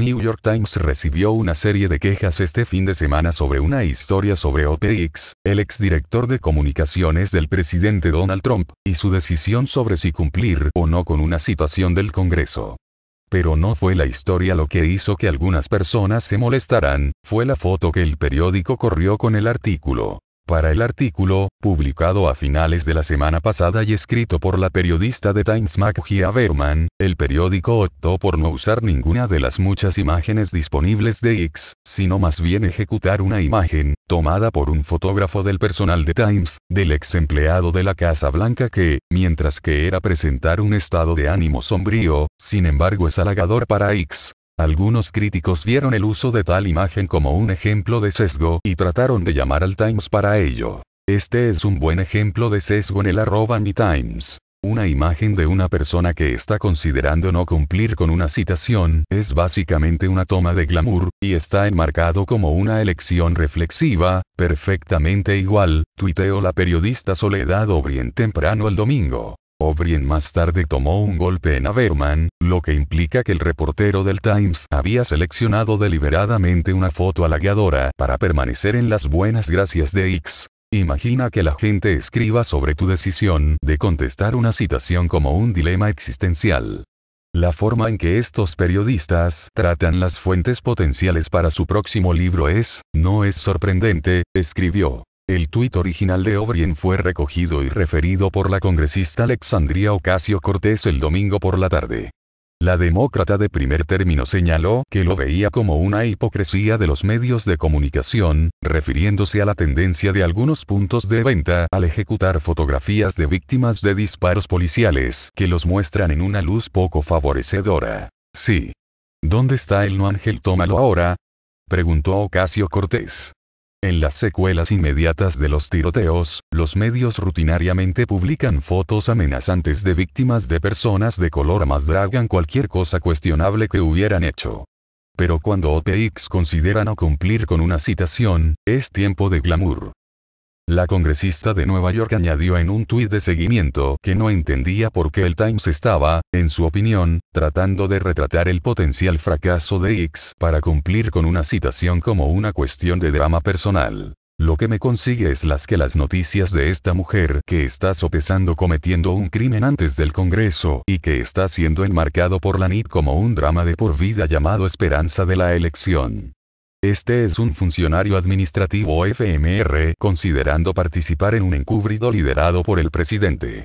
New York Times recibió una serie de quejas este fin de semana sobre una historia sobre OPX, el exdirector de comunicaciones del presidente Donald Trump, y su decisión sobre si cumplir o no con una citación del Congreso. Pero no fue la historia lo que hizo que algunas personas se molestaran, fue la foto que el periódico corrió con el artículo para el artículo, publicado a finales de la semana pasada y escrito por la periodista de Times Maggie Berman, el periódico optó por no usar ninguna de las muchas imágenes disponibles de X, sino más bien ejecutar una imagen, tomada por un fotógrafo del personal de Times, del ex empleado de la Casa Blanca que, mientras que era presentar un estado de ánimo sombrío, sin embargo es halagador para X, algunos críticos vieron el uso de tal imagen como un ejemplo de sesgo y trataron de llamar al Times para ello. Este es un buen ejemplo de sesgo en el arroba Times. Una imagen de una persona que está considerando no cumplir con una citación, es básicamente una toma de glamour, y está enmarcado como una elección reflexiva, perfectamente igual, tuiteó la periodista Soledad Obrien temprano el domingo. O'Brien más tarde tomó un golpe en Averman, lo que implica que el reportero del Times había seleccionado deliberadamente una foto halagadora para permanecer en las buenas gracias de X. Imagina que la gente escriba sobre tu decisión de contestar una citación como un dilema existencial. La forma en que estos periodistas tratan las fuentes potenciales para su próximo libro es, no es sorprendente, escribió. El tuit original de O'Brien fue recogido y referido por la congresista Alexandria Ocasio Cortés el domingo por la tarde. La demócrata de primer término señaló que lo veía como una hipocresía de los medios de comunicación, refiriéndose a la tendencia de algunos puntos de venta al ejecutar fotografías de víctimas de disparos policiales que los muestran en una luz poco favorecedora. Sí. ¿Dónde está el no ángel tómalo ahora? preguntó Ocasio Cortés. En las secuelas inmediatas de los tiroteos, los medios rutinariamente publican fotos amenazantes de víctimas de personas de color más dragan cualquier cosa cuestionable que hubieran hecho. Pero cuando OPX considera no cumplir con una citación, es tiempo de glamour. La congresista de Nueva York añadió en un tuit de seguimiento que no entendía por qué el Times estaba, en su opinión, tratando de retratar el potencial fracaso de X para cumplir con una citación como una cuestión de drama personal. Lo que me consigue es las que las noticias de esta mujer que está sopesando cometiendo un crimen antes del Congreso y que está siendo enmarcado por la NIT como un drama de por vida llamado esperanza de la elección. Este es un funcionario administrativo FMR considerando participar en un encubrido liderado por el presidente.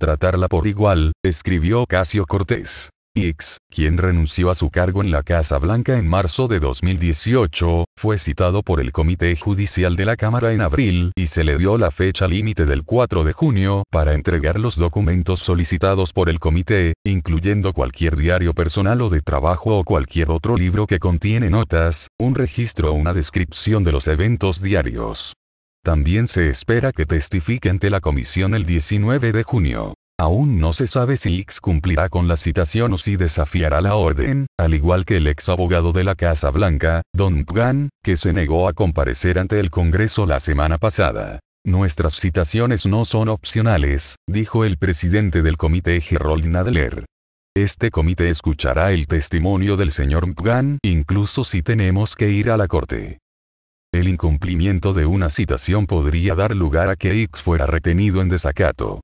Tratarla por igual, escribió Casio Cortés. X, quien renunció a su cargo en la Casa Blanca en marzo de 2018, fue citado por el Comité Judicial de la Cámara en abril y se le dio la fecha límite del 4 de junio para entregar los documentos solicitados por el comité, incluyendo cualquier diario personal o de trabajo o cualquier otro libro que contiene notas, un registro o una descripción de los eventos diarios. También se espera que testifique ante la comisión el 19 de junio. Aún no se sabe si X cumplirá con la citación o si desafiará la orden, al igual que el ex abogado de la Casa Blanca, Don McGahn, que se negó a comparecer ante el Congreso la semana pasada. Nuestras citaciones no son opcionales, dijo el presidente del comité Gerald Nadler. Este comité escuchará el testimonio del señor McGahn, incluso si tenemos que ir a la corte. El incumplimiento de una citación podría dar lugar a que X fuera retenido en desacato.